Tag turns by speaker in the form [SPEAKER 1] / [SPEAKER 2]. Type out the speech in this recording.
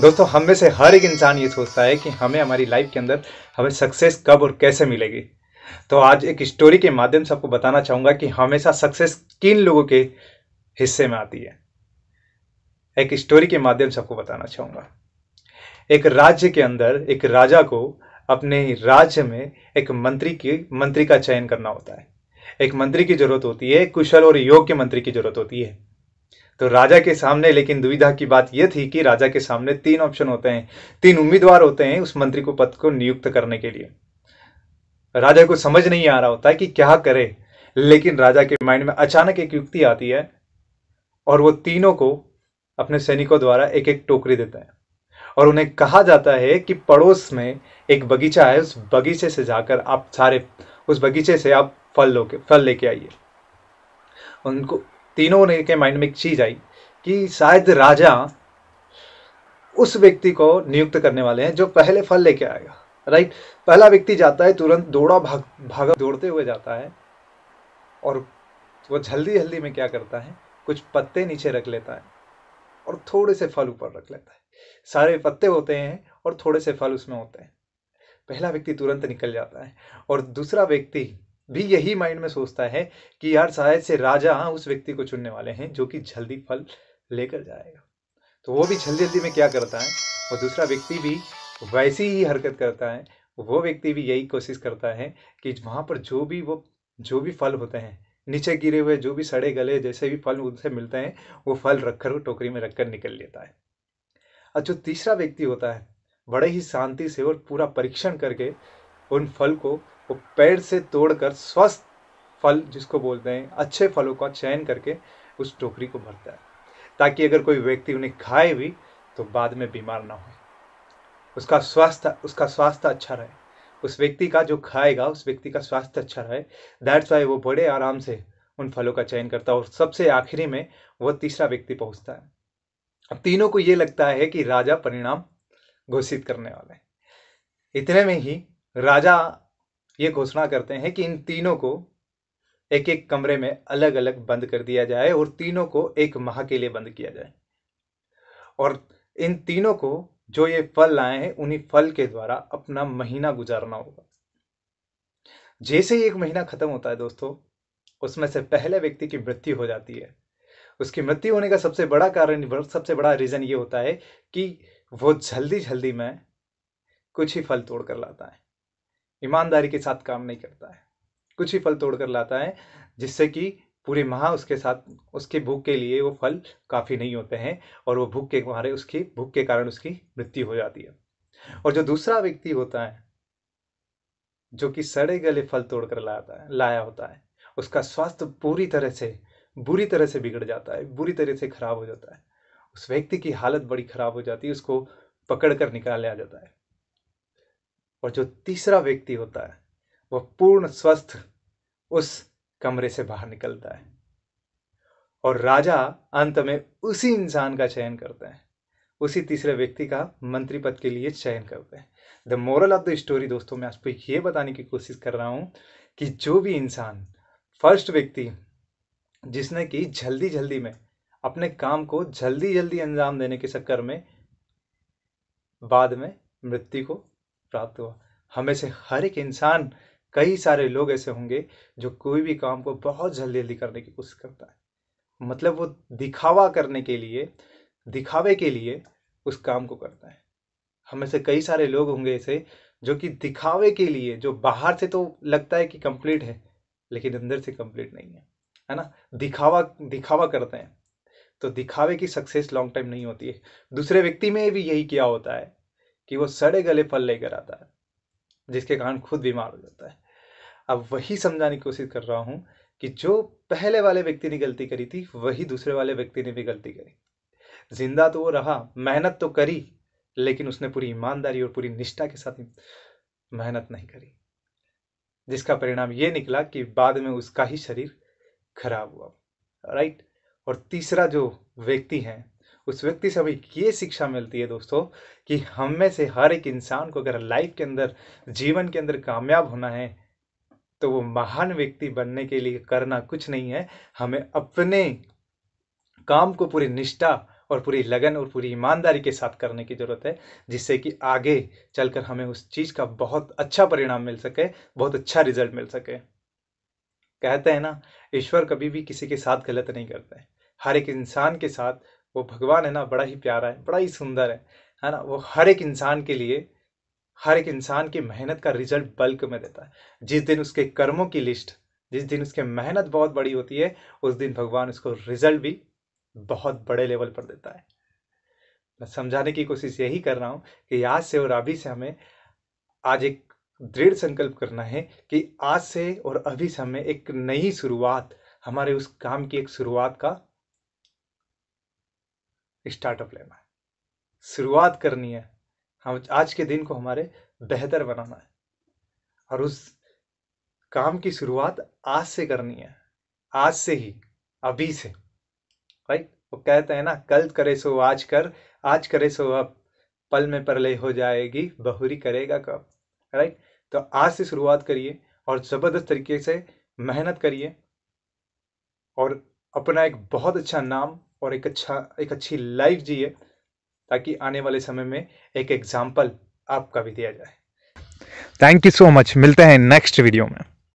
[SPEAKER 1] दोस्तों हम में से हर एक इंसान ये सोचता है कि हमें हमारी लाइफ के अंदर हमें सक्सेस कब और कैसे मिलेगी तो आज एक स्टोरी के माध्यम से आपको बताना चाहूँगा कि हमेशा सक्सेस किन लोगों के हिस्से में आती है एक स्टोरी के माध्यम से आपको बताना चाहूँगा एक राज्य के अंदर एक राजा को अपने राज्य में एक मंत्री की मंत्री का चयन करना होता है एक मंत्री की जरूरत होती है कुशल और योग के मंत्री की जरूरत होती है तो राजा के सामने लेकिन दुविधा की बात यह थी कि राजा के सामने तीन ऑप्शन होते हैं तीन उम्मीदवार होते हैं उस मंत्री को पद को नियुक्त करने के लिए राजा को समझ नहीं आ रहा होता कि क्या करे लेकिन राजा के माइंड में अचानक एक युक्ति आती है और वो तीनों को अपने सैनिकों द्वारा एक एक टोकरी देता है और उन्हें कहा जाता है कि पड़ोस में एक बगीचा है उस बगीचे से जाकर आप सारे उस बगीचे से आप फल लोके फल लेके आइए उनको तीनों ने के माइंड में एक चीज आई कि शायद राजा उस व्यक्ति को नियुक्त करने वाले हैं जो पहले फल लेके आएगा राइट पहला व्यक्ति जाता है तुरंत दौड़ा भाग भाग दौड़ते हुए जाता है और वो जल्दी जल्दी में क्या करता है कुछ पत्ते नीचे रख लेता है और थोड़े से फल ऊपर रख लेता है सारे पत्ते होते हैं और थोड़े से फल उसमें होते हैं पहला व्यक्ति तुरंत निकल जाता है और दूसरा व्यक्ति भी यही माइंड में सोचता है कि यार शायद से राजा हाँ उस व्यक्ति को चुनने वाले हैं जो कि जल्दी फल लेकर जाएगा तो वो भी जल्दी जल्दी में क्या करता है और दूसरा व्यक्ति भी वैसी ही हरकत करता है वो व्यक्ति भी यही कोशिश करता है कि वहाँ पर जो भी वो जो भी फल होते हैं नीचे गिरे हुए जो भी सड़े गले जैसे भी फल उनसे मिलते हैं वो फल रखकर टोकरी में रखकर निकल लेता है और जो तीसरा व्यक्ति होता है बड़े ही शांति से और पूरा परीक्षण करके उन फल को वो पेड़ से तोड़कर स्वस्थ फल जिसको बोलते हैं अच्छे फलों का चयन करके उस टोकरी को भरता है ताकि अगर कोई व्यक्ति उन्हें खाए भी तो बाद में बीमार ना हो उसका स्वास्थ्य उसका स्वास्थ्य अच्छा रहे उस व्यक्ति का जो खाएगा उस व्यक्ति का स्वास्थ्य अच्छा रहे दैट्स वाई वो बड़े आराम से उन फलों का चयन करता है और सबसे आखिरी में वह तीसरा व्यक्ति पहुंचता है अब तीनों को ये लगता है कि राजा परिणाम घोषित करने वाला है इतने में ही राजा ये घोषणा करते हैं कि इन तीनों को एक एक कमरे में अलग अलग बंद कर दिया जाए और तीनों को एक माह के लिए बंद किया जाए और इन तीनों को जो ये फल लाए हैं उन्हीं फल के द्वारा अपना महीना गुजारना होगा जैसे ही एक महीना खत्म होता है दोस्तों उसमें से पहले व्यक्ति की मृत्यु हो जाती है उसकी मृत्यु होने का सबसे बड़ा कारण सबसे बड़ा रीज़न ये होता है कि वो जल्दी जल्दी में कुछ ही फल तोड़ कर लाता है ईमानदारी के साथ काम नहीं करता है कुछ ही फल तोड़ कर लाता है जिससे कि पूरे माह उसके साथ उसके भूख के लिए वो फल काफ़ी नहीं होते हैं और वो भूख के मारे उसकी भूख के कारण उसकी मृत्यु हो जाती है और जो दूसरा व्यक्ति होता है जो कि सड़े गले फल तोड़ कर लाता है लाया होता है उसका स्वास्थ्य पूरी तरह से बुरी तरह से बिगड़ जाता है बुरी तरह से खराब हो जाता है उस व्यक्ति की हालत बड़ी खराब हो जाती है उसको पकड़ कर लिया जाता है और जो तीसरा व्यक्ति होता है वह पूर्ण स्वस्थ उस कमरे से बाहर निकलता है और राजा अंत में उसी इंसान का चयन करते हैं उसी तीसरे व्यक्ति का मंत्री पद के लिए चयन करते हैं the moral of the story दोस्तों मैं आपको ये बताने की कोशिश कर रहा हूँ कि जो भी इंसान फर्स्ट व्यक्ति जिसने कि जल्दी जल्दी में अपने काम को जल्दी जल्दी अंजाम देने के चक्कर में बाद में मृत्यु को प्राप्त हुआ हमें से हर एक इंसान कई सारे लोग ऐसे होंगे जो कोई भी काम को बहुत जल्दी जल्दी करने की कोशिश करता है मतलब वो दिखावा करने के लिए दिखावे के लिए उस काम को करता है हमें से कई सारे लोग होंगे ऐसे जो कि दिखावे के लिए जो बाहर से तो लगता है कि कंप्लीट है लेकिन अंदर से कंप्लीट नहीं है है ना दिखावा दिखावा करते हैं तो दिखावे की सक्सेस लॉन्ग टाइम नहीं होती है दूसरे व्यक्ति में भी यही किया होता है कि वो सड़े गले फल लेकर आता है जिसके कारण खुद बीमार हो जाता है अब वही समझाने की कोशिश कर रहा हूँ कि जो पहले वाले व्यक्ति ने गलती करी थी वही दूसरे वाले व्यक्ति ने भी गलती करी जिंदा तो वो रहा मेहनत तो करी लेकिन उसने पूरी ईमानदारी और पूरी निष्ठा के साथ मेहनत नहीं करी जिसका परिणाम ये निकला कि बाद में उसका ही शरीर खराब हुआ राइट और तीसरा जो व्यक्ति है उस व्यक्ति से हमें ये शिक्षा मिलती है दोस्तों कि हम में से हर एक इंसान को अगर लाइफ के अंदर जीवन के अंदर कामयाब होना है तो वो महान व्यक्ति बनने के लिए करना कुछ नहीं है हमें अपने काम को पूरी निष्ठा और पूरी लगन और पूरी ईमानदारी के साथ करने की ज़रूरत है जिससे कि आगे चलकर हमें उस चीज़ का बहुत अच्छा परिणाम मिल सके बहुत अच्छा रिजल्ट मिल सके कहते हैं ना ईश्वर कभी भी किसी के साथ गलत नहीं करते हर एक इंसान के साथ वो भगवान है ना बड़ा ही प्यारा है बड़ा ही सुंदर है है ना वो हर एक इंसान के लिए हर एक इंसान की मेहनत का रिजल्ट बल्क में देता है जिस दिन उसके कर्मों की लिस्ट जिस दिन उसके मेहनत बहुत बड़ी होती है उस दिन भगवान उसको रिजल्ट भी बहुत बड़े लेवल पर देता है मैं समझाने की कोशिश यही कर रहा हूँ कि आज से और अभी से हमें आज एक दृढ़ संकल्प करना है कि आज से और अभी से हमें एक नई शुरुआत हमारे उस काम की एक शुरुआत का स्टार्टअप लेना है शुरुआत करनी है हम आज के दिन को हमारे बेहतर बनाना है और उस काम की शुरुआत आज से करनी है आज से ही अभी से राइट वो कहते हैं ना कल करे सो आज कर आज करे सो अब पल में परलय हो जाएगी बहुरी करेगा कब राइट तो आज से शुरुआत करिए और ज़बरदस्त तरीके से मेहनत करिए और अपना एक बहुत अच्छा नाम और एक अच्छा एक अच्छी लाइफ जिए ताकि आने वाले समय में एक एग्जाम्पल आपका भी दिया जाए थैंक यू सो मच मिलते हैं नेक्स्ट वीडियो में